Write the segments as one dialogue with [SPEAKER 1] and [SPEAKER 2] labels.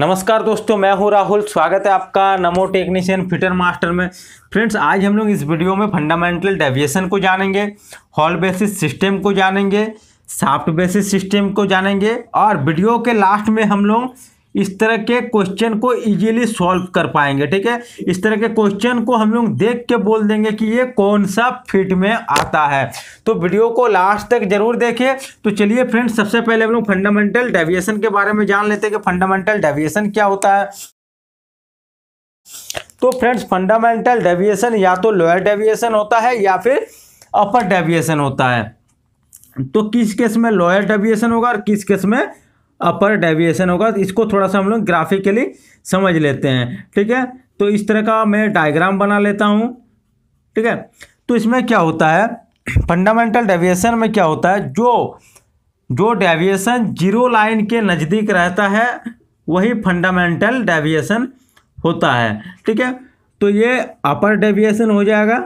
[SPEAKER 1] नमस्कार दोस्तों मैं हूं राहुल स्वागत है आपका नमो टेक्नीशियन फिटर मास्टर में फ्रेंड्स आज हम लोग इस वीडियो में फंडामेंटल डेविएशन को जानेंगे हॉल बेसिस सिस्टम को जानेंगे साफ्ट बेसिस सिस्टम को जानेंगे और वीडियो के लास्ट में हम लोग इस तरह के क्वेश्चन को इजीली सॉल्व कर पाएंगे ठीक है इस तरह के क्वेश्चन को हम लोग देख के बोल देंगे कि ये कौन सा फिट में आता है तो वीडियो को लास्ट तक जरूर देखिए तो चलिए फ्रेंड्स सबसे पहले हम लोग फंडामेंटल डेविएशन के बारे में जान लेते हैं कि फंडामेंटल डेविएशन क्या होता है तो फ्रेंड्स फंडामेंटल डेविएशन या तो लोअर डेविएशन होता है या फिर अपर डेविएशन होता है तो किस केस में लोअर डेविएशन होगा और किस केस में अपर डेविएशन होगा इसको थोड़ा सा हम लोग ग्राफिकली समझ लेते हैं ठीक है तो इस तरह का मैं डायग्राम बना लेता हूँ ठीक है तो इसमें क्या होता है फंडामेंटल डेविएशन में क्या होता है जो जो डेविएशन जीरो लाइन के नज़दीक रहता है वही फंडामेंटल डेविएशन होता है ठीक है तो ये अपर डेविएशन हो जाएगा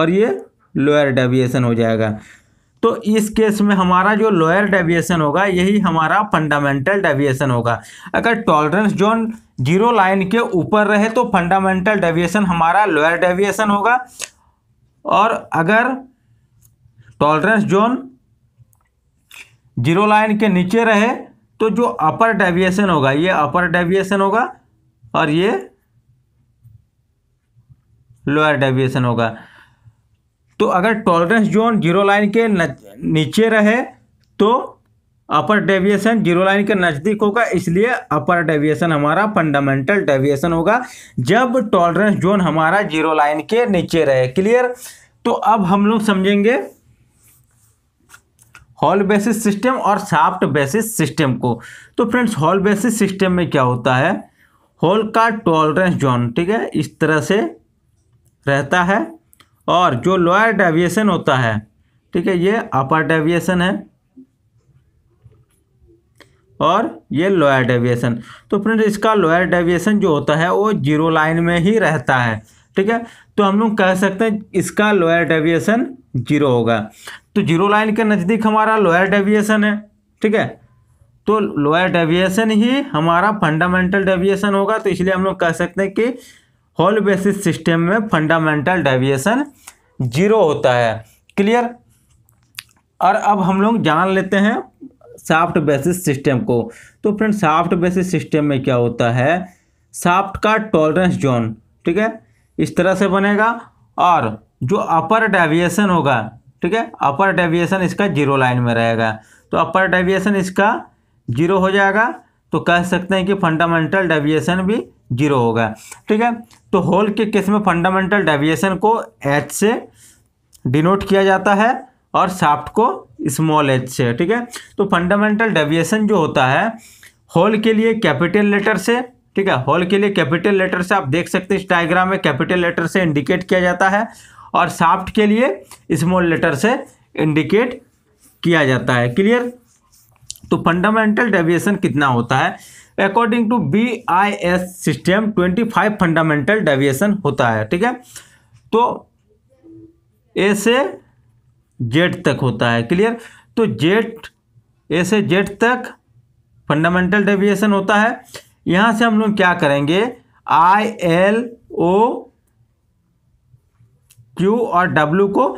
[SPEAKER 1] और ये लोअर डेविएशन हो जाएगा तो इस केस में हमारा जो लोअर डेविएशन होगा यही हमारा फंडामेंटल डेविएशन होगा अगर टॉलरेंस जोन जीरो लाइन के ऊपर रहे तो फंडामेंटल डेविएशन हमारा लोअर डेविएशन होगा और अगर टॉलरेंस जोन जीरो लाइन के नीचे रहे तो जो अपर डेविएशन होगा ये अपर डेविएशन होगा और ये लोअर डेविएशन होगा तो अगर टॉलरेंस जोन जीरो लाइन के नीचे रहे तो अपर डेविएशन जीरो लाइन के नज़दीक होगा इसलिए अपर डेविएशन हमारा फंडामेंटल डेविएशन होगा जब टॉलरेंस जोन हमारा जीरो लाइन के नीचे रहे क्लियर तो अब हम लोग समझेंगे हॉल बेसिस सिस्टम और साफ्ट बेसिस सिस्टम को तो फ्रेंड्स हॉल बेसिस सिस्टम में क्या होता है हॉल का टॉलरेंस जोन ठीक है इस तरह से रहता है और जो लोअर डेविएशन होता है ठीक है ये अपर डेविएशन है और ये लोअर डेविएशन तो फ्रेंड्स इसका लोअर डेविएशन जो होता है वो जीरो लाइन में ही रहता है ठीक है तो हम लोग कह सकते हैं इसका लोअर डेविएशन जीरो होगा तो जीरो लाइन के नज़दीक हमारा लोअर डेविएशन है ठीक है तो लोअर डेविएशन ही हमारा फंडामेंटल डेविएशन होगा तो इसलिए हम लोग कह सकते हैं कि होल बेसिस सिस्टम में फंडामेंटल डेविएशन जीरो होता है क्लियर और अब हम लोग जान लेते हैं साफ्ट बेसिस सिस्टम को तो फ्रेंड साफ्ट बेसिस सिस्टम में क्या होता है साफ्ट का टॉलरेंस जोन ठीक है इस तरह से बनेगा और जो अपर डेविएशन होगा ठीक है अपर डेविएशन इसका जीरो लाइन में रहेगा तो अपर डेविएशन इसका जीरो हो जाएगा तो कह सकते हैं कि फंडामेंटल डेविएशन भी जीरो होगा ठीक है तो होल के केस में फंडामेंटल डेविएशन को एच से डिनोट किया जाता है और साफ्ट को स्मॉल एच से ठीक है तो फंडामेंटल डेविएशन जो होता है होल के लिए कैपिटल लेटर से ठीक है होल के लिए कैपिटल लेटर से आप देख सकते हैं इस डायग्राम में कैपिटल लेटर से इंडिकेट किया जाता है और साफ्ट के लिए स्मॉल लेटर से इंडिकेट किया जाता है क्लियर तो फंडामेंटल डेविएशन कितना होता है according to B I S system twenty five fundamental deviation होता है ठीक है तो ए से जेड तक होता है क्लियर तो जेड ए से जेड तक फंडामेंटल डेविएशन होता है यहां से हम लोग क्या करेंगे आई एल ओ क्यू और डब्ल्यू को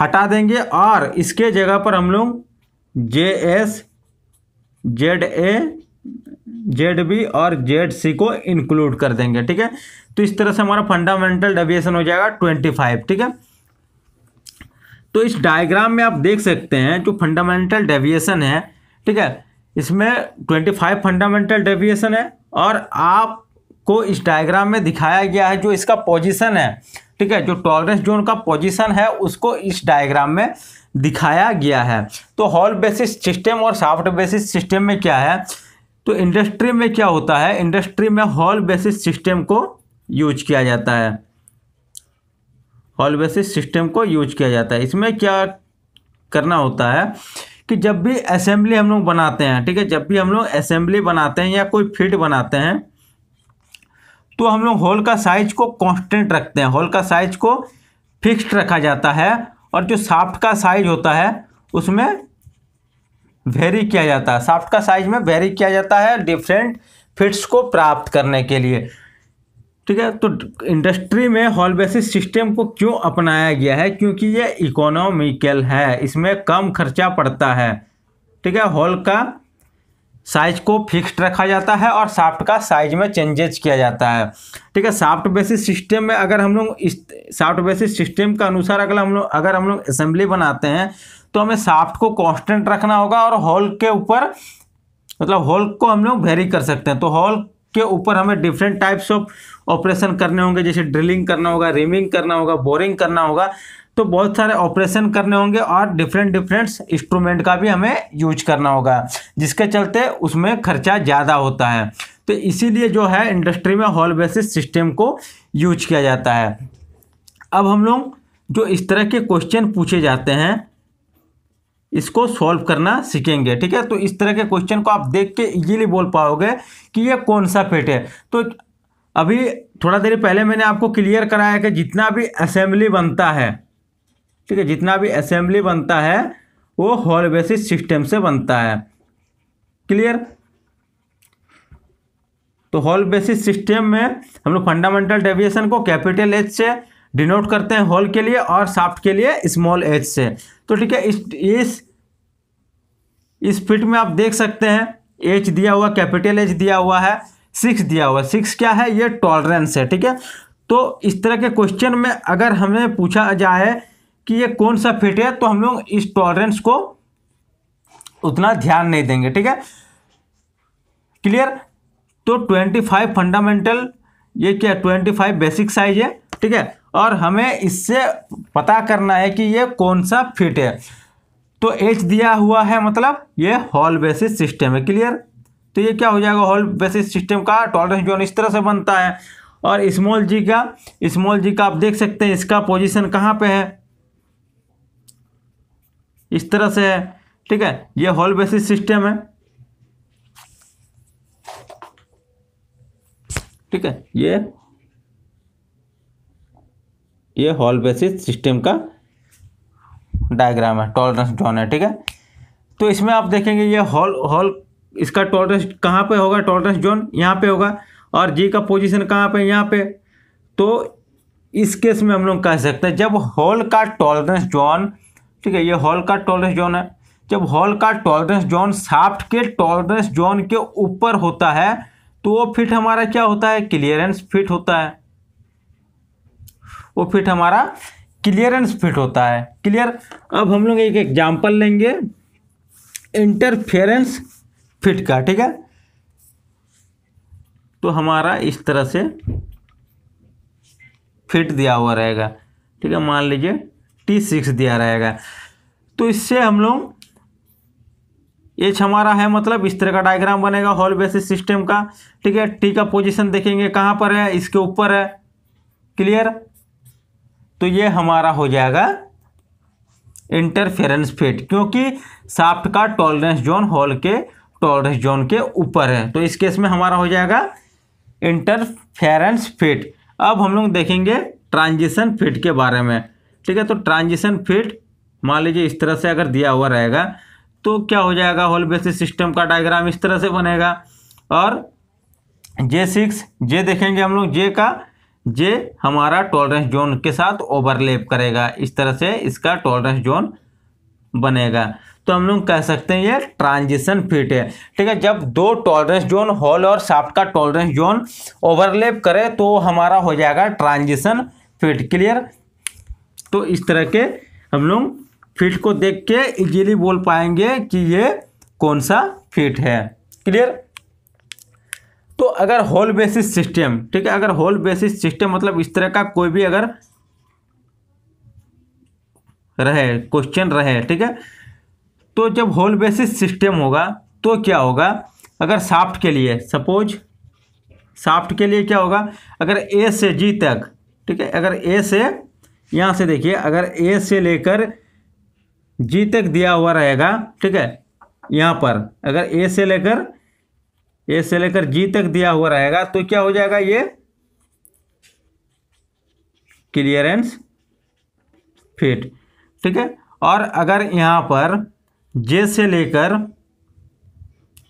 [SPEAKER 1] हटा देंगे और इसके जगह पर हम लोग J S Z A Z B और जेड सी को इंक्लूड कर देंगे ठीक है तो इस तरह से हमारा फंडामेंटल डेविएशन हो जाएगा ट्वेंटी फाइव ठीक है तो इस डायग्राम में आप देख सकते हैं जो फंडामेंटल डेविएशन है ठीक है इसमें ट्वेंटी फाइव फंडामेंटल डेविएशन है और आप को इस डायग्राम में दिखाया गया है जो इसका पोजीशन है ठीक है जो टॉलरेंस जोन का पोजीशन है उसको इस डायग्राम में दिखाया गया है तो हॉल बेसिस सिस्टम और साफ्ट बेसिस सिस्टम में क्या है तो इंडस्ट्री में क्या होता है इंडस्ट्री में हॉल बेसिस सिस्टम को यूज किया जाता है हॉल बेसिस सिस्टम को यूज किया जाता है इसमें क्या करना होता है कि जब भी असेंबली हम लोग बनाते हैं ठीक है जब भी हम लोग असेंबली बनाते हैं या कोई फिट बनाते हैं तो हम लोग होल का साइज को कांस्टेंट रखते हैं होल का साइज को फिक्स्ड रखा जाता है और जो साफ्ट का साइज होता है उसमें वेरी किया जाता है साफ्ट का साइज में वेरी किया जाता है डिफरेंट फिट्स को प्राप्त करने के लिए ठीक है तो इंडस्ट्री में हॉल बेसिस सिस्टम को क्यों अपनाया गया है क्योंकि ये इकोनॉमिकल है इसमें कम खर्चा पड़ता है ठीक है हॉल का साइज को फिक्स्ड रखा जाता है और साफ्ट का साइज में चेंजेज किया जाता है ठीक है साफ्ट बेसिस सिस्टम में अगर हम लोग इस साफ्ट बेसिस सिस्टम के अनुसार अगर हम लोग अगर हम लोग असेंबली बनाते हैं तो हमें साफ्ट को कांस्टेंट रखना होगा और हॉल के ऊपर मतलब हॉल को हम लोग वेरी कर सकते हैं तो हॉल के ऊपर हमें डिफरेंट टाइप्स ऑफ ऑपरेशन करने होंगे जैसे ड्रिलिंग करना होगा रिमिंग करना होगा बोरिंग करना होगा तो बहुत सारे ऑपरेशन करने होंगे और डिफरेंट डिफरेंट इंस्ट्रूमेंट का भी हमें यूज करना होगा जिसके चलते उसमें खर्चा ज़्यादा होता है तो इसीलिए जो है इंडस्ट्री में हॉल बेसिस सिस्टम को यूज किया जाता है अब हम लोग जो इस तरह के क्वेश्चन पूछे जाते हैं इसको सॉल्व करना सीखेंगे ठीक है तो इस तरह के क्वेश्चन को आप देख के इजीली बोल पाओगे कि ये कौन सा पेट है तो अभी थोड़ा देर पहले मैंने आपको क्लियर कराया कि जितना भी असेंबली बनता है ठीक है जितना भी असेंबली बनता है वो हॉल बेसिस सिस्टम से बनता है क्लियर तो हॉल बेसिस सिस्टम में हम लोग फंडामेंटल डेविएशन को कैपिटल एच से डिनोट करते हैं हॉल के लिए और साफ्ट के लिए स्मॉल एच से तो ठीक है इस इस इस फिट में आप देख सकते हैं एच दिया हुआ कैपिटल एच दिया हुआ है सिक्स दिया हुआ है सिक्स क्या है ये टॉलरेंस है ठीक है तो इस तरह के क्वेश्चन में अगर हमें पूछा जाए कि ये कौन सा फिट है तो हम लोग इस टॉलरेंस को उतना ध्यान नहीं देंगे ठीक है क्लियर तो ट्वेंटी फाइव फंडामेंटल ये क्या ट्वेंटी फाइव बेसिक साइज है ठीक है और हमें इससे पता करना है कि ये कौन सा फिट है तो एच दिया हुआ है मतलब ये हॉल बेसिस सिस्टम है क्लियर तो ये क्या हो जाएगा हॉल बेसिस सिस्टम का टॉलरेंस जोन इस तरह से बनता है और स्मॉल जी का स्मॉल जी का आप देख सकते हैं इसका पोजीशन कहाँ पे है इस तरह से है ठीक है ये हॉल बेसिस सिस्टम है ठीक है ये ये हॉल बेसिस सिस्टम का डायग्राम है टॉलरेंस जोन है ठीक है तो इसमें आप देखेंगे ये हॉल हॉल इसका टॉलरेंस कहाँ पे होगा टॉलरेंस जोन यहाँ पे होगा और जी का पोजीशन कहाँ पे यहाँ पे तो इस केस में हम लोग कह सकते हैं जब हॉल का टॉलरेंस जोन ठीक है ये हॉल का टॉलरेंस जोन है जब हॉल का टॉलरेंस जोन साफ्ट के टॉलरेंस जोन के ऊपर होता है तो वो फिट हमारा क्या होता है क्लियरेंस फिट होता है वो फिट हमारा क्लियरेंस फिट होता है क्लियर अब हम लोग एक एग्जाम्पल लेंगे इंटरफेरेंस फिट का ठीक है तो हमारा इस तरह से फिट दिया हुआ रहेगा ठीक है मान लीजिए सिक्सटी सिक्स दिया रहेगा तो इससे हम लोग एच हमारा है मतलब इस तरह का डायग्राम बनेगा हॉल बेसिस सिस्टम का ठीक है टी का पोजीशन देखेंगे कहाँ पर है इसके ऊपर है क्लियर तो ये हमारा हो जाएगा इंटरफेरेंस फिट क्योंकि साफ्ट का टॉलरेंस जोन हॉल के टॉलरेंस जोन के ऊपर है तो इस केस में हमारा हो जाएगा इंटरफेरेंस फिट अब हम लोग देखेंगे ट्रांजिशन फिट के बारे में ठीक है तो ट्रांजिशन फिट मान लीजिए इस तरह से अगर दिया हुआ रहेगा तो क्या हो जाएगा होल बेसिस सिस्टम का डायग्राम इस तरह से बनेगा और जे सिक्स जे देखेंगे हम लोग जे का जे हमारा टॉलरेंस जोन के साथ ओवरलेप करेगा इस तरह से इसका टॉलरेंस जोन बनेगा तो हम लोग कह सकते हैं ये ट्रांजिशन फिट है ठीक है जब दो टॉलरेंस जोन हॉल और साफ्ट का टॉलरेंस जोन ओवरलेप करे तो हमारा हो जाएगा ट्रांजिशन फिट क्लियर तो इस तरह के हम लोग फिट को देख के इजीली बोल पाएंगे कि ये कौन सा फिट है क्लियर तो अगर होल बेसिस सिस्टम ठीक है अगर होल बेसिस सिस्टम मतलब इस तरह का कोई भी अगर रहे क्वेश्चन रहे ठीक है तो जब होल बेसिस सिस्टम होगा तो क्या होगा अगर साफ्ट के लिए सपोज साफ्ट के लिए क्या होगा अगर ए से जी तक ठीक है अगर ए से यहाँ से देखिए अगर ए से लेकर जी तक दिया हुआ रहेगा ठीक है यहाँ पर अगर ए से लेकर ए से लेकर जी तक दिया हुआ रहेगा तो क्या हो जाएगा ये क्लियरेंस फिट ठीक है और अगर यहाँ पर जे से लेकर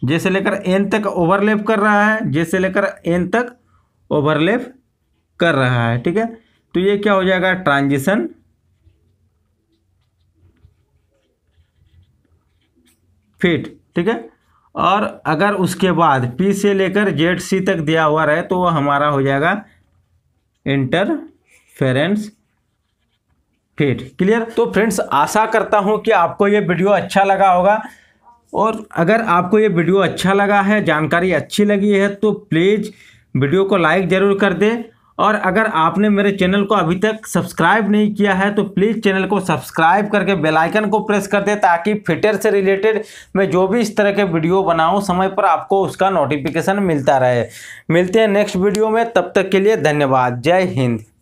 [SPEAKER 1] जे से लेकर एन तक ओवरलेप कर रहा है जे से लेकर एन तक ओवरलेप कर रहा है ठीक है तो ये क्या हो जाएगा ट्रांजिशन फिट ठीक है और अगर उसके बाद पी से लेकर जेड सी तक दिया हुआ रहे तो वह हमारा हो जाएगा इंटरफेरेंस फिट क्लियर तो फ्रेंड्स आशा करता हूँ कि आपको ये वीडियो अच्छा लगा होगा और अगर आपको ये वीडियो अच्छा लगा है जानकारी अच्छी लगी है तो प्लीज़ वीडियो को लाइक ज़रूर कर दें और अगर आपने मेरे चैनल को अभी तक सब्सक्राइब नहीं किया है तो प्लीज़ चैनल को सब्सक्राइब करके बेल आइकन को प्रेस कर दें ताकि फिटर से रिलेटेड मैं जो भी इस तरह के वीडियो बनाऊं समय पर आपको उसका नोटिफिकेशन मिलता रहे मिलते हैं नेक्स्ट वीडियो में तब तक के लिए धन्यवाद जय हिंद